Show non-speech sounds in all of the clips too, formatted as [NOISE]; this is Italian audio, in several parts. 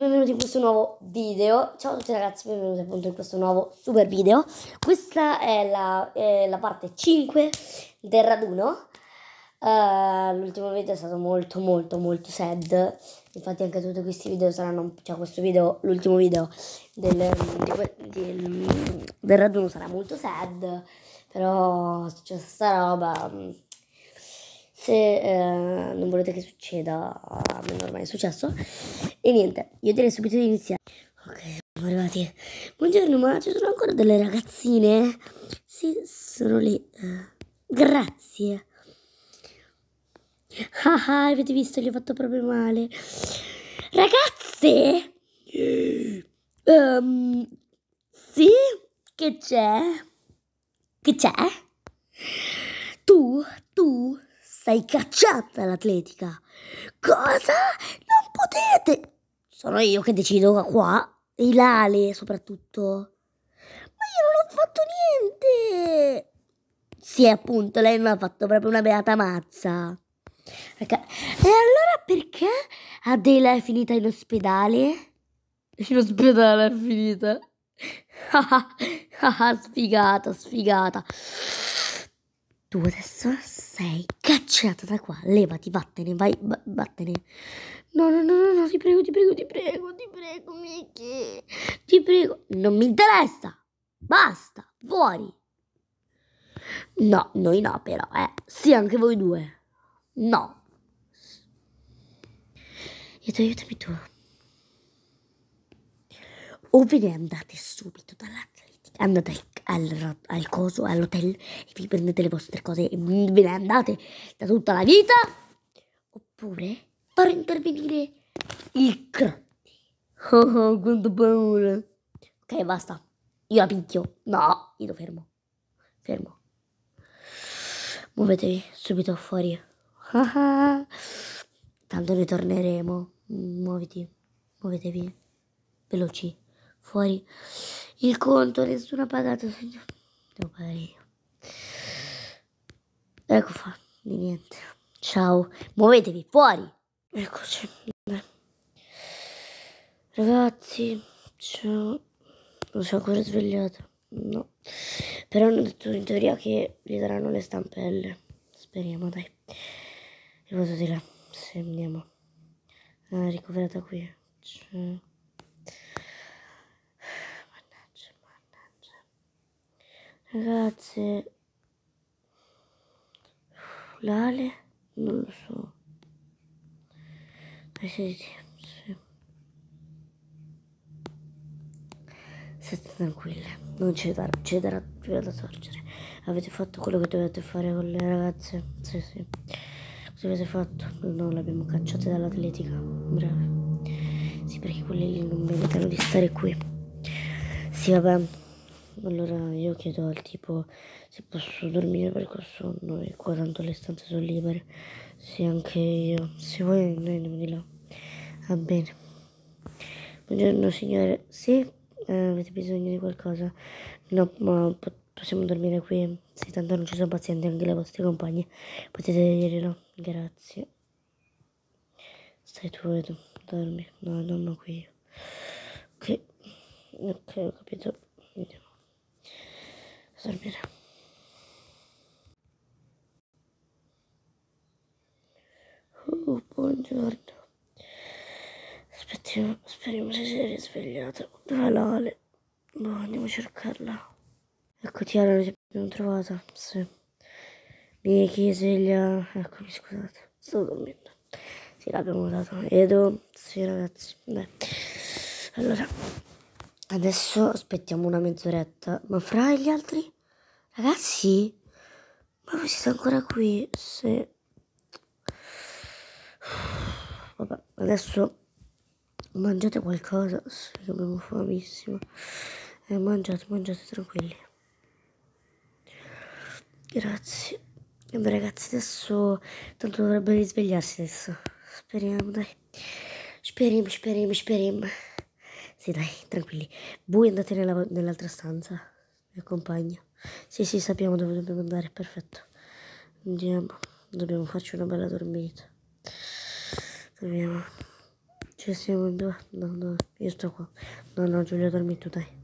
Benvenuti in questo nuovo video, ciao a tutti ragazzi, benvenuti appunto in questo nuovo super video Questa è la, è la parte 5 del raduno uh, L'ultimo video è stato molto molto molto sad Infatti anche tutti questi video saranno, cioè questo video, l'ultimo video del, di, del, del raduno sarà molto sad Però c'è successa sta roba mm, se eh, non volete che succeda, a me ormai è successo. E niente, io direi subito di iniziare. Ok, siamo arrivati. Buongiorno, ma ci sono ancora delle ragazzine? Sì, sono lì. Eh, grazie. Ah, ah avete visto, gli ho fatto proprio male. Ragazze? Um, sì? Che c'è? Che c'è? Tu, tu, stai cacciata l'atletica. Cosa? Non potete! Sono io che decido qua, e l'ale soprattutto. Ma io non ho fatto niente! Sì, appunto, lei non ha fatto proprio una beata mazza. E allora perché Adela è finita in ospedale? In ospedale è finita. [LAUGHS] Ah, ah, sfigata, sfigata. Tu adesso sei cacciata da qua. Levati, vattene, vai, vattene. No, no, no, no, no, ti prego, ti prego, ti prego, ti prego, Miki. Ti prego. Non mi interessa. Basta, fuori. No, noi no, però, eh. Sì, anche voi due. No. E tu aiutami tu. O ve ne andate subito dalla classe andate al, al, coso, all'hotel e vi prendete le vostre cose e ve ne andate da tutta la vita. Oppure far intervenire il crack. Oh, oh, quanto paura. Ok, basta. Io la picchio. No, io lo fermo. Fermo. Muovetevi subito fuori. [LAUGHS] Tanto ritorneremo. Muoviti. Muovetevi. Veloci. Fuori il conto, nessuno ha pagato, signore. Devo pagare io. Ecco fa, di niente. Ciao, muovetevi fuori. Eccoci. Ragazzi, ciao. Non sono ancora svegliato No. Però hanno detto in teoria che gli daranno le stampelle. Speriamo, dai. E vado di là. Se andiamo. Ah, ricoverata qui. Ciao. Ragazze, l'ale non lo so. State tranquille, non c'è da, c'è da, da torcere. Avete fatto quello che dovete fare con le ragazze? Sì, sì. Cosa avete fatto? No, l'abbiamo cacciate dall'atletica. bravo Sì, perché quelli lì non meritano di stare qui. Sì, vabbè allora io chiedo al tipo se posso dormire per ho sonno e qua tanto le stanze sono libere. Sì, anche io. Se vuoi noi andiamo di là. Va bene. Buongiorno signore. Sì, eh, avete bisogno di qualcosa? No, ma possiamo dormire qui. Sì, tanto non ci sono pazienti, anche le vostre compagne. Potete dirlo. Grazie. Stai tu e tu. dormi. No, dormo qui. Ok. Ok, ho capito. Andiamo servire. Oh, buongiorno. Aspettiamo, speriamo se si è risvegliato. Dove ah, l'ale? No, boh, andiamo a cercarla. Ecco Tiana, l'abbiamo trovata. Sì. Mi sveglia. Eccomi, scusate. Sto dormendo. Sì, l'abbiamo dato. Edo. Sì, ragazzi. Beh. Allora. Adesso aspettiamo una mezz'oretta. Ma fra gli altri? Ragazzi? Ma voi siete ancora qui? Se... Vabbè, adesso mangiate qualcosa. Sì, abbiamo famissimo. Eh, mangiate, mangiate tranquilli. Grazie. Vabbè ragazzi, adesso tanto dovrebbe risvegliarsi adesso. Speriamo, dai. Speriamo, speriamo, speriamo. Sì, dai, tranquilli. Voi andate nella, nell'altra stanza. Mi accompagna. Sì, sì, sappiamo dove dobbiamo andare, perfetto. Andiamo. Dobbiamo farci una bella dormita. Dormiamo. Ci siamo in due? No, no, io sto qua. No, no, Giulia dormi tu, dai.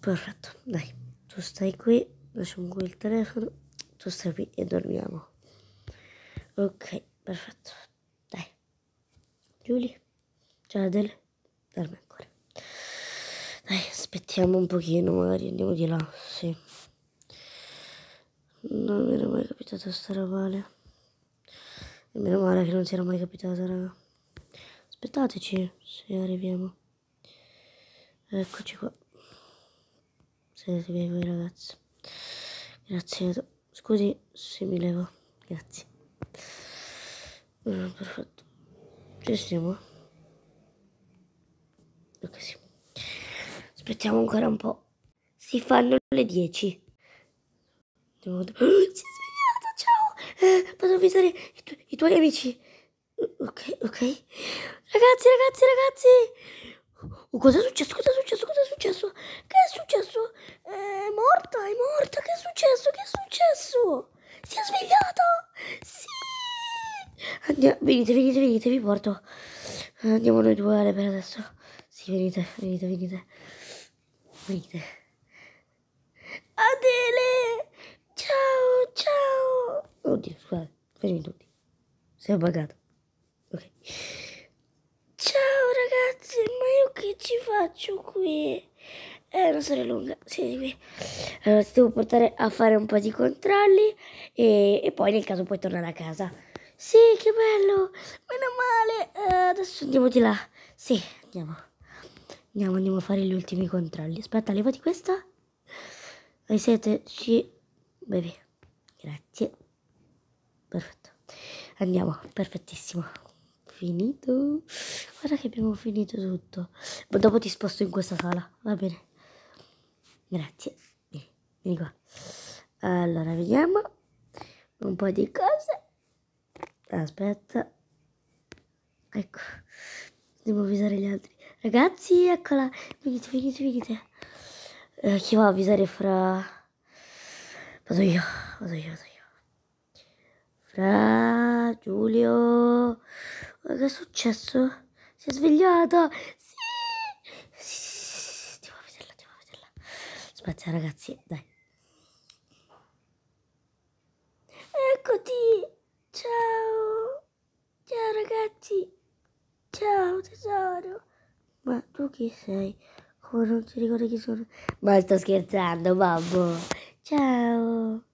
Perfetto, dai. Tu stai qui, lasciamo qui il telefono. Tu stai qui e dormiamo. Ok, perfetto. Dai. Giulia. C'è la tele? ancora. Dai, aspettiamo un pochino, magari andiamo di là, sì. Non mi era mai capitata sta roba. E meno male che non si era mai capitata, raga. Aspettateci, se arriviamo. Eccoci qua. Sedetevi voi ragazzi. Grazie. Scusi se mi levo. Grazie. Mm, perfetto. Ci stiamo. Aspetta, Aspettiamo ancora un po'. Si fanno le 10. [GASPS] si è svegliato, ciao! Eh, Posso avvisare i, tu i tuoi amici. Mm, ok, ok. Ragazzi, ragazzi, ragazzi! Oh, cosa è successo? Cosa è successo? Cosa è successo? Che è successo? Eh, è morta, è morta. Che è successo? Che è successo? Si è svegliata? Sì! Andiamo, venite, venite, venite, vi porto. Andiamo noi due per adesso. Sì, venite, venite, venite. Venite. Adele! Ciao, ciao! Oddio, scusate, fermi tutti. Sei buggato. Ok. Ciao ragazzi, ma io che ci faccio qui? È una storia lunga, siete Allora, ti devo portare a fare un po' di controlli e, e poi nel caso puoi tornare a casa. Sì, che bello! Meno male! Uh, adesso andiamo di là. Sì, andiamo. Andiamo, andiamo a fare gli ultimi controlli. Aspetta, levati questa. Hai sete? Sì. Bevi. Grazie. Perfetto. Andiamo, perfettissimo. Finito. Guarda che abbiamo finito tutto. Ma dopo ti sposto in questa sala, va bene. Grazie. Vieni, vieni qua. Allora, vediamo. Un po' di cose. Aspetta. Ecco. Devo avvisare gli altri. Ragazzi, eccola. Venite, venite, venite. Eh, chi va a avvisare fra... Vado io, vado io, vado io. Fra... Giulio... Che è successo? Si è svegliato. Sì! Sì, sì, sì, sì. Devo vederla, devo vederla. Aspetta, ragazzi, dai. Eccoti! chi sei? Come non ti ricordo chi sono? Ma sto scherzando, babbo. Ciao.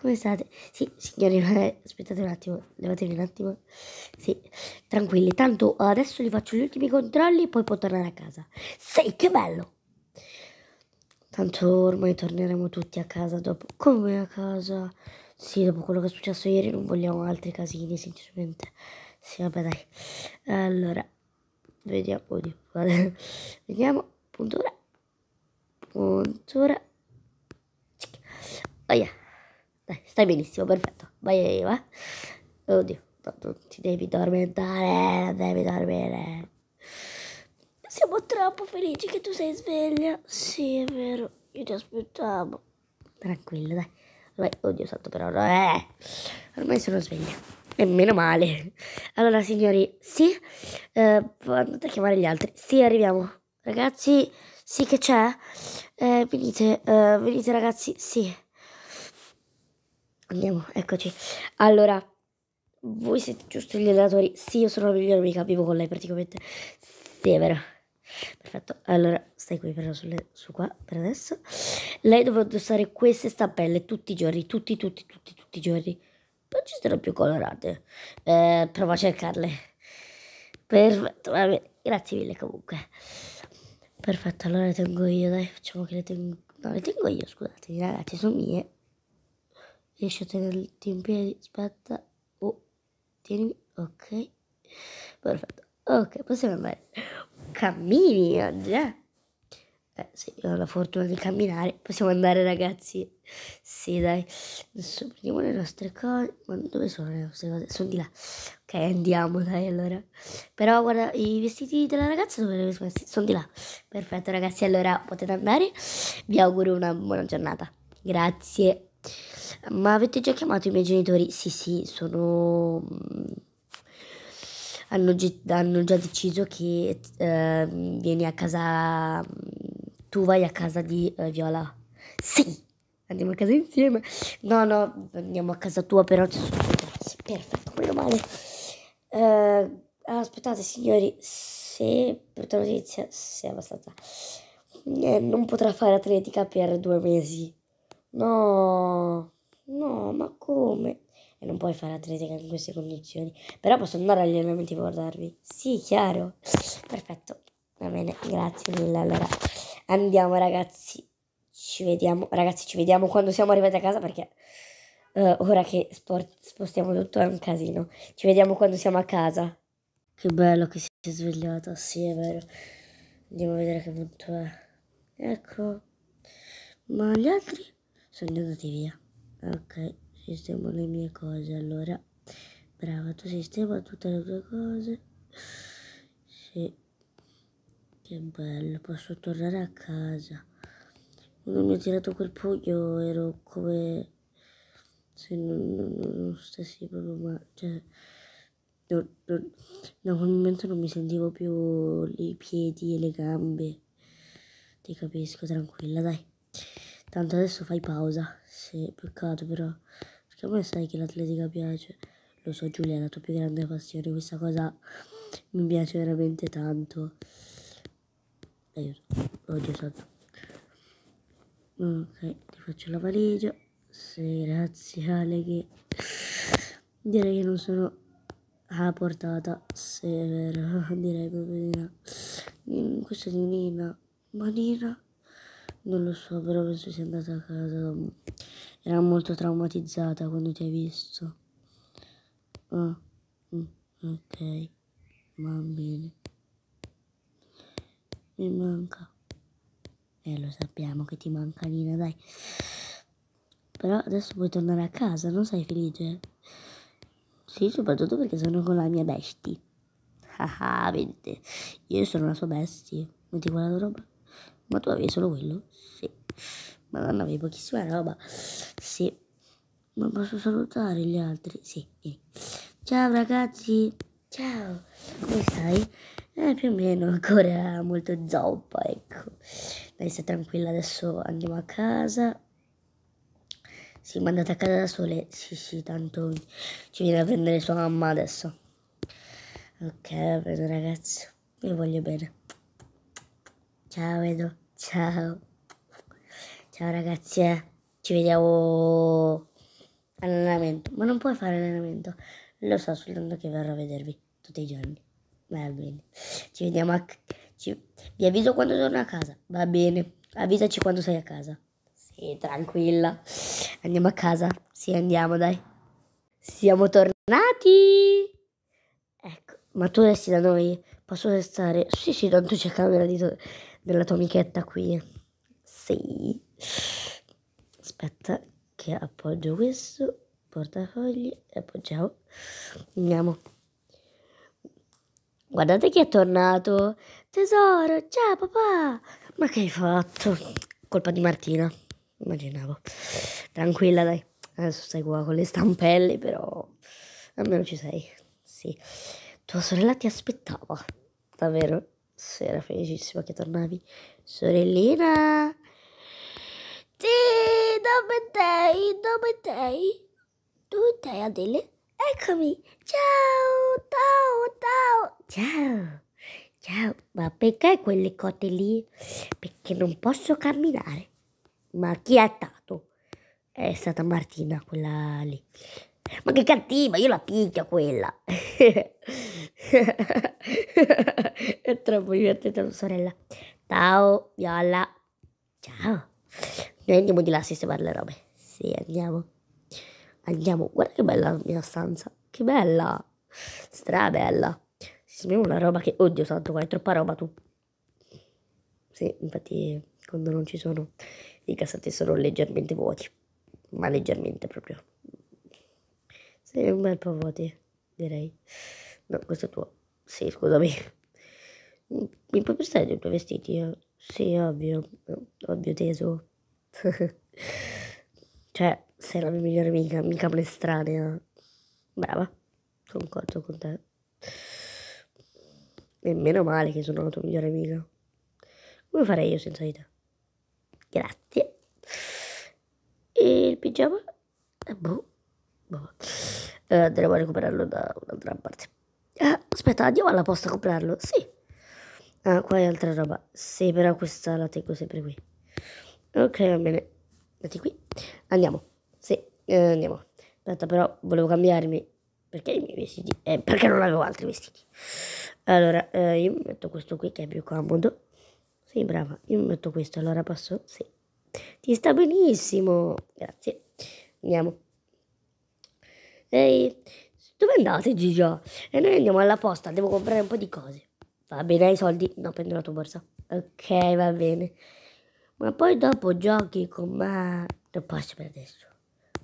Come state? Sì, signori, [LAUGHS] aspettate un attimo, levatevi un attimo. Sì, tranquilli. Tanto adesso li faccio gli ultimi controlli e poi può tornare a casa. Sì, che bello. Tanto ormai torneremo tutti a casa dopo. Come a casa? Sì, dopo quello che è successo ieri non vogliamo altri casini, sinceramente. Sì, vabbè, dai. Allora, [LAUGHS] vediamo vediamo puntura puntura oh yeah. dai stai benissimo perfetto vai va oddio no, non ti devi addormentare non devi dormire siamo troppo felici che tu sei sveglia sì è vero io ti aspettavo tranquillo dai ormai oddio santo però eh, ormai sono sveglia e meno male. Allora, signori, sì, eh, andate a chiamare gli altri. Sì, arriviamo. Ragazzi, sì che c'è? Eh, venite, eh, venite ragazzi, sì. Andiamo, eccoci. Allora, voi siete giusto gli allenatori? Sì, io sono la migliore amica, vivo con lei praticamente. Sì, è vero. Perfetto, allora stai qui però sulle, su qua per adesso. Lei dovrà indossare queste stampelle tutti i giorni, tutti, tutti, tutti, tutti i giorni. Poi ci sono più colorate. Eh, provo a cercarle. Perfetto, vabbè. Grazie mille comunque. Perfetto, allora le tengo io, dai. Facciamo che le tengo... No, le tengo io, scusatemi, ragazzi, sono mie. Riesci a tenerti in piedi? Aspetta. Oh, tienimi. Ok. Perfetto. Ok, possiamo andare. Cammini, già. Beh, se io ho la fortuna di camminare, possiamo andare ragazzi. Sì, dai. Adesso prendiamo le nostre cose. Ma dove sono le nostre cose? Sono di là. Ok, andiamo, dai, allora. Però guarda, i vestiti della ragazza dove li avete messi? Sono di là. Perfetto, ragazzi, allora potete andare. Vi auguro una buona giornata. Grazie. Ma avete già chiamato i miei genitori? Sì, sì, sono... Mm, hanno, hanno già deciso che eh, vieni a casa mm, tu vai a casa di eh, Viola. Sì, andiamo a casa insieme. No, no, andiamo a casa tua, però ci sono i Perfetto, meno male. Uh, aspettate, signori, se brutta notizia, se abbastanza. Eh, non potrà fare atletica per due mesi. No, no, ma come? E non puoi fare atletica in queste condizioni. Però posso andare agli allenamenti a guardarvi. Sì, chiaro. Perfetto. Va bene, grazie mille. Allora. Andiamo ragazzi, ci vediamo, ragazzi ci vediamo quando siamo arrivati a casa perché uh, ora che sport, spostiamo tutto è un casino. Ci vediamo quando siamo a casa. Che bello che si è svegliata, sì è vero. Andiamo a vedere che punto è. Ecco. Ma gli altri sono andati via. Ok, sistemo le mie cose allora. Brava, tu sistema tutte le tue cose. Sì. Che bello, posso tornare a casa. Quando mi ha tirato quel pugno ero come se non, non, non stessi proprio male. Cioè, non, non, da quel momento non mi sentivo più i piedi e le gambe. Ti capisco, tranquilla, dai. Tanto adesso fai pausa. Sì, peccato però. Perché a me sai che l'atletica piace. Lo so Giulia, è la tua più grande passione. Questa cosa mi piace veramente tanto aiuto oddio santo ok ti faccio la valigia sì grazie Ale che direi che non sono a portata severa [LAUGHS] direi proprio di no mm, questa di Nina ma Nina non lo so però penso sia andata a casa era molto traumatizzata quando ti hai visto ah, mm, ok va bene mi manca. Eh, lo sappiamo che ti manca Nina, dai. Però adesso puoi tornare a casa, non sei felice? Sì, soprattutto perché sono con la mia bestie. [LAUGHS] Ah, ah, vedete, io sono la sua bestia, Metti quella tua roba. Ma tu avevi solo quello? Sì. Madonna, avevi pochissima roba. Sì. Ma posso salutare gli altri? Sì, vieni. Ciao ragazzi. Ciao. Come stai? Eh, più o meno, ancora molto zoppa, ecco. Dai, stai tranquilla, adesso andiamo a casa. Sì, ma andate a casa da sole? Sì, sì, tanto ci viene a prendere sua mamma adesso. Ok, va bene ragazzi, vi voglio bene. Ciao Edo, ciao. Ciao ragazzi, eh. ci vediamo all'allenamento. Ma non puoi fare allenamento, lo so soltanto che verrò a vedervi tutti i giorni. Va bene. Ci vediamo a... Ci... Vi avviso quando torno a casa. Va bene. Avvisaci quando sei a casa. Sì, tranquilla. Andiamo a casa. Sì, andiamo, dai. Siamo tornati. Ecco, ma tu resti da noi? Posso restare? Sì, sì, tanto c'è camera to... della tua amichetta qui. Sì. Aspetta che appoggio questo portafogli e appoggiamo. Andiamo. Guardate chi è tornato. Tesoro, ciao papà. Ma che hai fatto? Colpa di Martina. Immaginavo. Tranquilla, dai. Adesso stai qua con le stampelle, però almeno ci sei. Sì. Tua sorella ti aspettava. Davvero? Sì, era felicissima che tornavi. Sorellina. Sì, dove sei? Dove sei? Tu sei Adele? Eccomi! Ciao! Ciao! Ciao! Ciao! Ma perché quelle cote lì? Perché non posso camminare. Ma chi è stato? È stata Martina, quella lì. Ma che cattiva, io la picchio quella. [LAUGHS] è troppo divertente la sorella. Ciao, Viola. Ciao. Noi andiamo di là a sistemare le robe. Sì, andiamo. Andiamo, guarda che bella la mia stanza. Che bella. Strabella. Si Sì, una roba che... Oddio santo, qua è troppa roba tu. Sì, infatti quando non ci sono i cassetti sono leggermente vuoti. Ma leggermente proprio. Sì, un bel po' vuoti, direi. No, questo è tuo. Sì, scusami. Mi puoi prestare dei tuoi vestiti? Eh? Sì, ovvio. Ovvio teso. [LAUGHS] cioè sei la mia migliore amica, mica un'estranea. Brava, concordo con te. E meno male che sono la tua migliore amica. Come farei io senza di te? Grazie. E il pigiama? Eh, boh. boh. Eh, andremo a recuperarlo da un'altra parte. Ah, aspetta, andiamo alla posta a comprarlo. Sì. Ah, qua è altra roba. Sì, però questa la tengo sempre qui. Ok, va bene. Andati qui. Andiamo eh, andiamo. Aspetta, però volevo cambiarmi. Perché i miei vestiti? Eh, perché non avevo altri vestiti. Allora, eh, io metto questo qui che è più comodo. Sì, brava. Io metto questo. Allora posso? Sì. Ti sta benissimo. Grazie. Andiamo. Ehi, dove andate Gigio? E eh, noi andiamo alla posta, devo comprare un po' di cose. Va bene, hai i soldi? No, prendo la tua borsa. Ok, va bene. Ma poi dopo giochi con me. Non posso per adesso.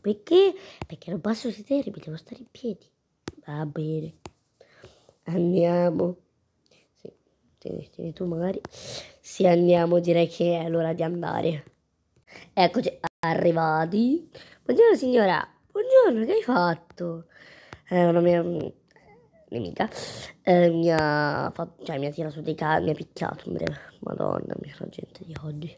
Perché? Perché non posso sedermi, devo stare in piedi. Va bene. Andiamo. Sì, tieni tu magari. Sì, andiamo, direi che è l'ora di andare. Eccoci, arrivati. Buongiorno signora. Buongiorno, che hai fatto? Eh, non mi nemica eh, mi ha fatto, cioè mi ha tirato dei cani, mi ha picchiato in breve. Madonna mia, la gente di oggi.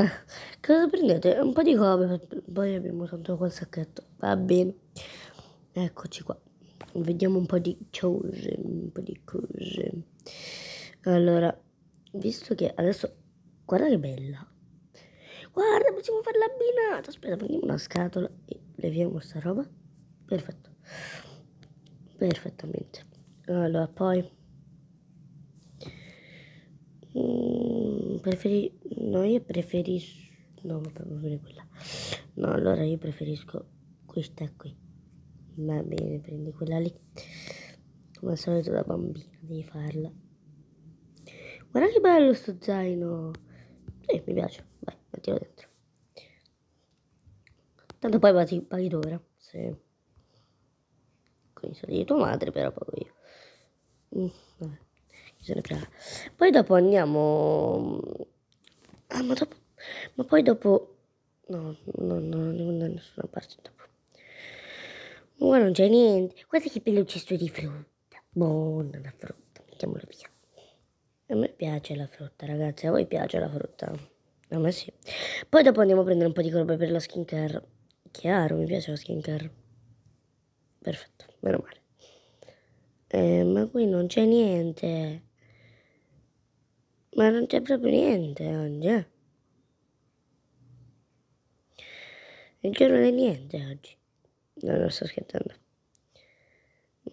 [LAUGHS] Cosa prendete? Un po' di cose, poi abbiamo tanto quel sacchetto. Va bene. Eccoci qua. Vediamo un po' di cose, un po' di cose. Allora, visto che adesso guarda che bella. Guarda, possiamo farla abbinata. Aspetta, prendiamo una scatola e leviamo sta roba. Perfetto perfettamente allora poi mm, preferi no io preferisco no vabbè va quella no allora io preferisco questa qui va bene prendi quella lì come al solito da bambina devi farla guarda che bello sto zaino sì, mi piace vai mettilo dentro tanto poi paghi, paghi d'ora se quindi sono di tua madre, però pago io. Mm, sono Poi dopo andiamo... Ah, ma dopo... Ma poi dopo... No, no, no, non devo da nessuna parte dopo. Ma non c'è niente. Guarda che bello cesto di frutta. Buona la frutta, mettiamola via. A me piace la frutta, ragazzi. A voi piace la frutta? A me sì. Poi dopo andiamo a prendere un po' di colore per la skincare. Chiaro, mi piace la skincare. Perfetto meno male. Eh, ma qui non c'è niente. Ma non c'è proprio niente oggi. Eh? Il giorno del niente oggi. No, non sto scherzando.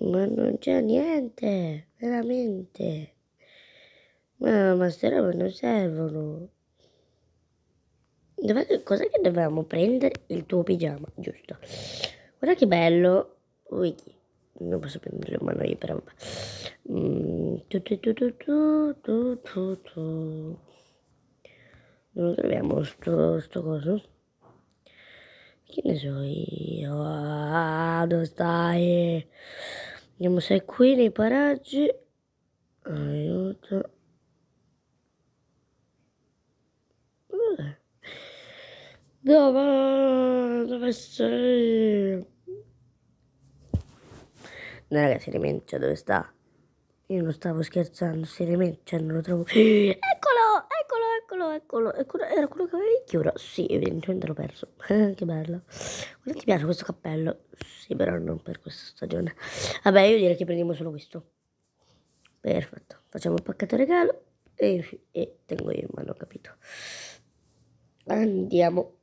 Ma non c'è niente, veramente. Ma, queste robe non servono. Dove, cos'è che dovevamo prendere? Il tuo pigiama, giusto. Guarda che bello, Wiki non posso prendere in mano io però mm, tu, tu, tu, tu, tu, tu, tu, tu. non troviamo sto, sto coso che ne so io ah, dove eh. stai vediamo se è qui nei paraggi aiuto ah. dove dove sei No ragazzi, seriamente, cioè dove sta? Io non stavo scherzando, seriamente, cioè non lo trovo. Eccolo, eccolo, eccolo, eccolo. Era quello che avevi chiuso? Sì, evidentemente l'ho perso. [LAUGHS] che bello. Guarda, ti piace questo cappello? Sì, però non per questa stagione. Vabbè, io direi che prendiamo solo questo. Perfetto. Facciamo il pacchetto regalo e, e tengo io in mano, ho capito? Andiamo.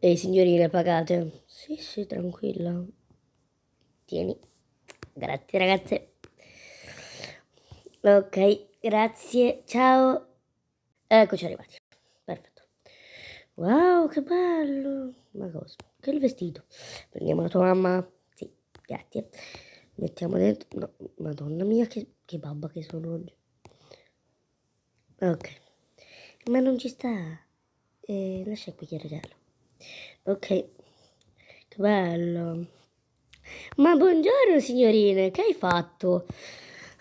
Ehi signorine, pagate? Sì, sì, tranquilla. Tieni. Grazie ragazze. Ok, grazie, ciao. Eccoci arrivati. Perfetto. Wow, che bello. Ma cosa? Che il vestito. Prendiamo la tua mamma. Sì, grazie. Mettiamo dentro... No, madonna mia, che, che babba che sono oggi. Ok. Ma non ci sta. Eh, lascia qui il regalo. Ok. Che bello. Ma buongiorno signorine, che hai fatto?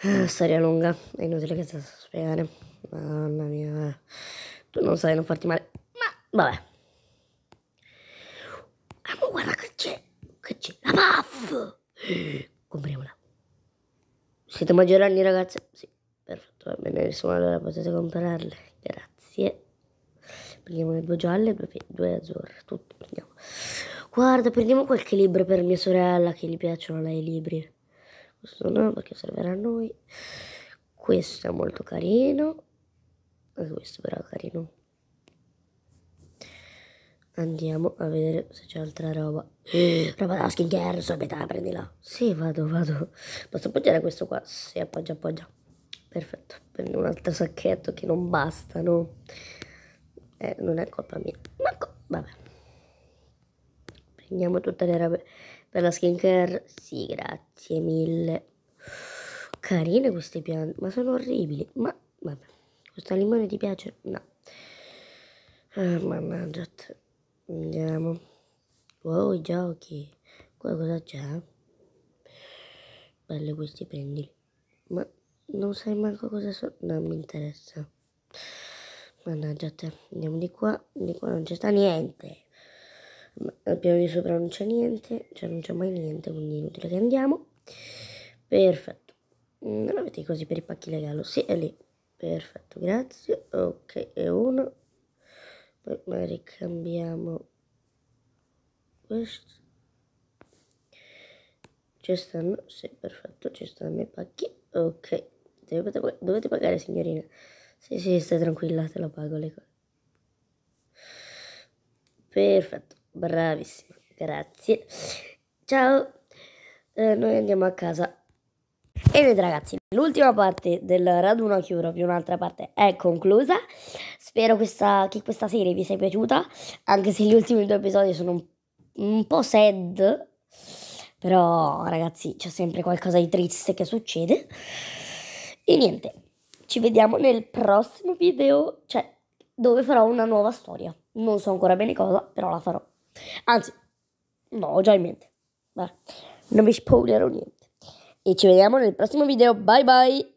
Ah, storia lunga, è inutile che te spiegare. Mamma mia, eh. tu non sai non farti male. Ma vabbè. Ah, guarda che c'è, che c'è, la puff! Compriamola. Siete maggiorenni ragazze? Sì, perfetto, va bene, insomma allora potete comprarle. Grazie. Prendiamo le due gialle e due, due azzurre, tutto prendiamo. Guarda, prendiamo qualche libro per mia sorella che gli piacciono lei i libri. Questo no, perché servirà a noi. Questo è molto carino. Anche questo però è carino. Andiamo a vedere se c'è altra roba. Eh, roba da skincare, sorbetà, prendila. Sì, vado, vado. Posso appoggiare questo qua? Sì, appoggia, appoggia. Perfetto. Prendo un altro sacchetto che non basta, no? Eh, non è colpa mia. Ma co vabbè prendiamo tutte le robe per la skin care. Sì, grazie mille. Carine queste piante, ma sono orribili. Ma vabbè, questo limone ti piace? No. Ah, mannaggia. Andiamo. Wow, i giochi. Qua cosa c'è? Belle questi, prendili. Ma non sai manco cosa sono. Non mi interessa. Mannaggia te, andiamo di qua, di qua non c'è sta niente al piano di sopra non c'è niente, cioè non c'è mai niente, quindi è inutile che andiamo. Perfetto. Mm, non avete così per i pacchi regalo? Sì, è lì. Perfetto, grazie. Ok, e uno. Poi magari cambiamo questo. Ci stanno, sì, perfetto, ci stanno i pacchi. Ok, dovete, dovete pagare signorina. Sì, sì, stai tranquilla, te la pago le cose. Perfetto. Bravissimo, grazie. Ciao, eh, noi andiamo a casa. E vedete ragazzi, l'ultima parte del raduno chiuro, più un'altra parte, è conclusa. Spero questa, che questa serie vi sia piaciuta, anche se gli ultimi due episodi sono un, un po' sad. Però ragazzi, c'è sempre qualcosa di triste che succede. E niente, ci vediamo nel prossimo video, cioè dove farò una nuova storia. Non so ancora bene cosa, però la farò. Anzi, no, ho già in mente. Beh, non vi spoilerò niente. E ci vediamo nel prossimo video. Bye bye!